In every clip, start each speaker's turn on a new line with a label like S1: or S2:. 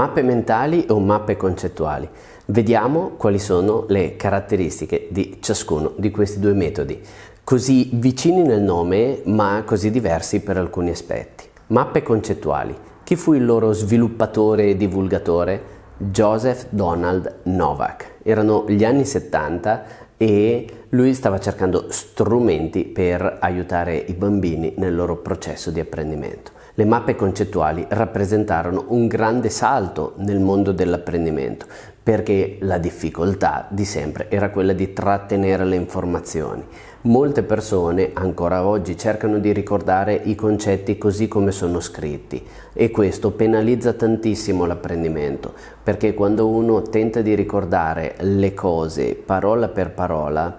S1: mappe mentali o mappe concettuali. Vediamo quali sono le caratteristiche di ciascuno di questi due metodi, così vicini nel nome ma così diversi per alcuni aspetti. Mappe concettuali. Chi fu il loro sviluppatore e divulgatore? Joseph Donald Novak. Erano gli anni 70 e lui stava cercando strumenti per aiutare i bambini nel loro processo di apprendimento. Le mappe concettuali rappresentarono un grande salto nel mondo dell'apprendimento, perché la difficoltà di sempre era quella di trattenere le informazioni. Molte persone ancora oggi cercano di ricordare i concetti così come sono scritti e questo penalizza tantissimo l'apprendimento perché quando uno tenta di ricordare le cose parola per parola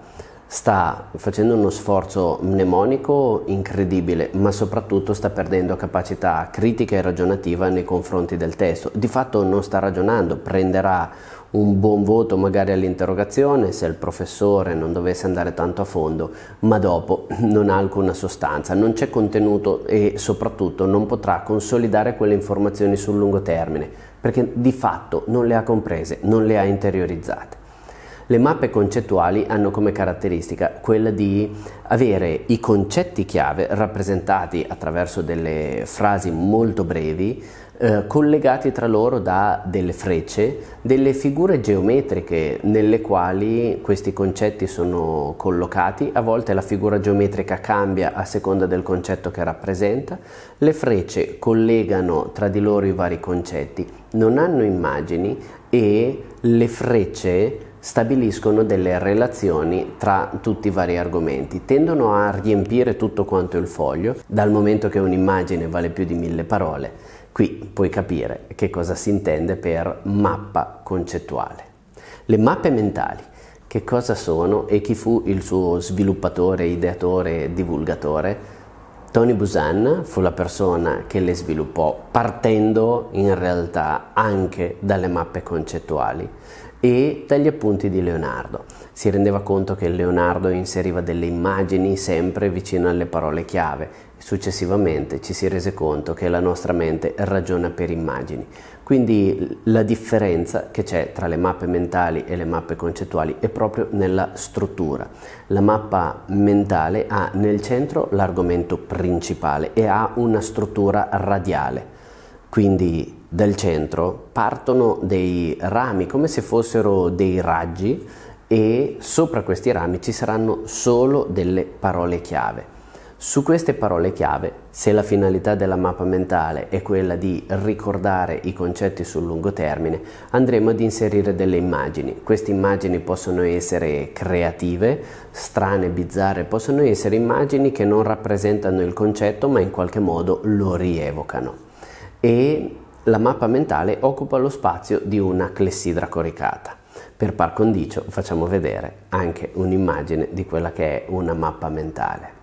S1: sta facendo uno sforzo mnemonico incredibile, ma soprattutto sta perdendo capacità critica e ragionativa nei confronti del testo. Di fatto non sta ragionando, prenderà un buon voto magari all'interrogazione se il professore non dovesse andare tanto a fondo, ma dopo non ha alcuna sostanza, non c'è contenuto e soprattutto non potrà consolidare quelle informazioni sul lungo termine, perché di fatto non le ha comprese, non le ha interiorizzate. Le mappe concettuali hanno come caratteristica quella di avere i concetti chiave rappresentati attraverso delle frasi molto brevi, eh, collegati tra loro da delle frecce, delle figure geometriche nelle quali questi concetti sono collocati, a volte la figura geometrica cambia a seconda del concetto che rappresenta, le frecce collegano tra di loro i vari concetti, non hanno immagini e le frecce stabiliscono delle relazioni tra tutti i vari argomenti, tendono a riempire tutto quanto il foglio, dal momento che un'immagine vale più di mille parole. Qui puoi capire che cosa si intende per mappa concettuale. Le mappe mentali che cosa sono e chi fu il suo sviluppatore, ideatore divulgatore. Tony Busan fu la persona che le sviluppò partendo in realtà anche dalle mappe concettuali e dagli appunti di Leonardo. Si rendeva conto che Leonardo inseriva delle immagini sempre vicino alle parole chiave. Successivamente ci si rese conto che la nostra mente ragiona per immagini. Quindi la differenza che c'è tra le mappe mentali e le mappe concettuali è proprio nella struttura. La mappa mentale ha nel centro l'argomento principale e ha una struttura radiale. Quindi dal centro partono dei rami come se fossero dei raggi e sopra questi rami ci saranno solo delle parole chiave. Su queste parole chiave, se la finalità della mappa mentale è quella di ricordare i concetti sul lungo termine, andremo ad inserire delle immagini. Queste immagini possono essere creative, strane, bizzarre, possono essere immagini che non rappresentano il concetto ma in qualche modo lo rievocano. E la mappa mentale occupa lo spazio di una clessidra coricata. Per par condicio facciamo vedere anche un'immagine di quella che è una mappa mentale.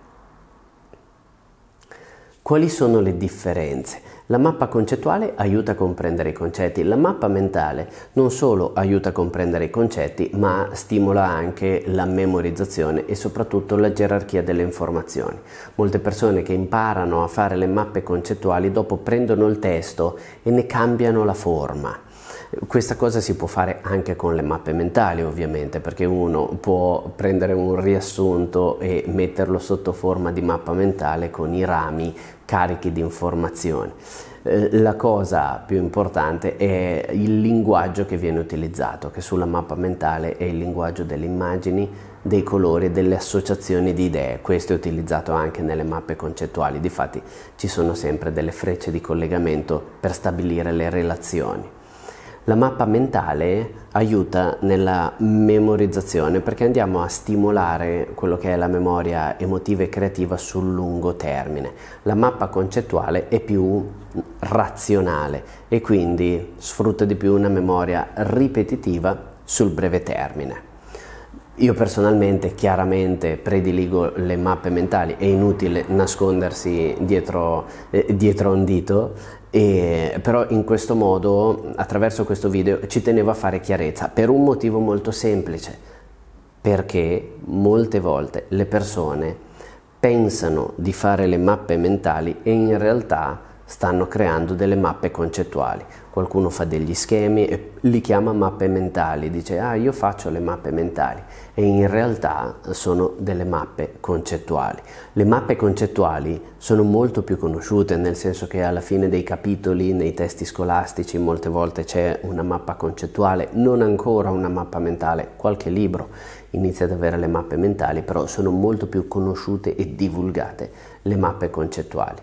S1: Quali sono le differenze? La mappa concettuale aiuta a comprendere i concetti, la mappa mentale non solo aiuta a comprendere i concetti, ma stimola anche la memorizzazione e soprattutto la gerarchia delle informazioni. Molte persone che imparano a fare le mappe concettuali dopo prendono il testo e ne cambiano la forma questa cosa si può fare anche con le mappe mentali ovviamente perché uno può prendere un riassunto e metterlo sotto forma di mappa mentale con i rami carichi di informazioni. Eh, la cosa più importante è il linguaggio che viene utilizzato, che sulla mappa mentale è il linguaggio delle immagini, dei colori e delle associazioni di idee. Questo è utilizzato anche nelle mappe concettuali, difatti ci sono sempre delle frecce di collegamento per stabilire le relazioni. La mappa mentale aiuta nella memorizzazione perché andiamo a stimolare quello che è la memoria emotiva e creativa sul lungo termine. La mappa concettuale è più razionale e quindi sfrutta di più una memoria ripetitiva sul breve termine. Io personalmente chiaramente prediligo le mappe mentali, è inutile nascondersi dietro, eh, dietro un dito, e, però in questo modo, attraverso questo video, ci tenevo a fare chiarezza per un motivo molto semplice, perché molte volte le persone pensano di fare le mappe mentali e in realtà stanno creando delle mappe concettuali qualcuno fa degli schemi e li chiama mappe mentali, dice ah io faccio le mappe mentali e in realtà sono delle mappe concettuali. Le mappe concettuali sono molto più conosciute nel senso che alla fine dei capitoli nei testi scolastici molte volte c'è una mappa concettuale, non ancora una mappa mentale, qualche libro inizia ad avere le mappe mentali, però sono molto più conosciute e divulgate le mappe concettuali.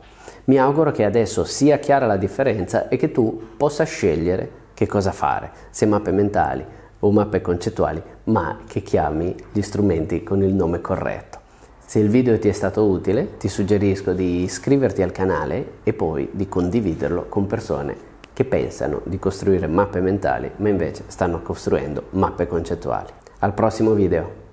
S1: Mi auguro che adesso sia chiara la differenza e che tu possa scegliere che cosa fare, se mappe mentali o mappe concettuali, ma che chiami gli strumenti con il nome corretto. Se il video ti è stato utile, ti suggerisco di iscriverti al canale e poi di condividerlo con persone che pensano di costruire mappe mentali, ma invece stanno costruendo mappe concettuali. Al prossimo video!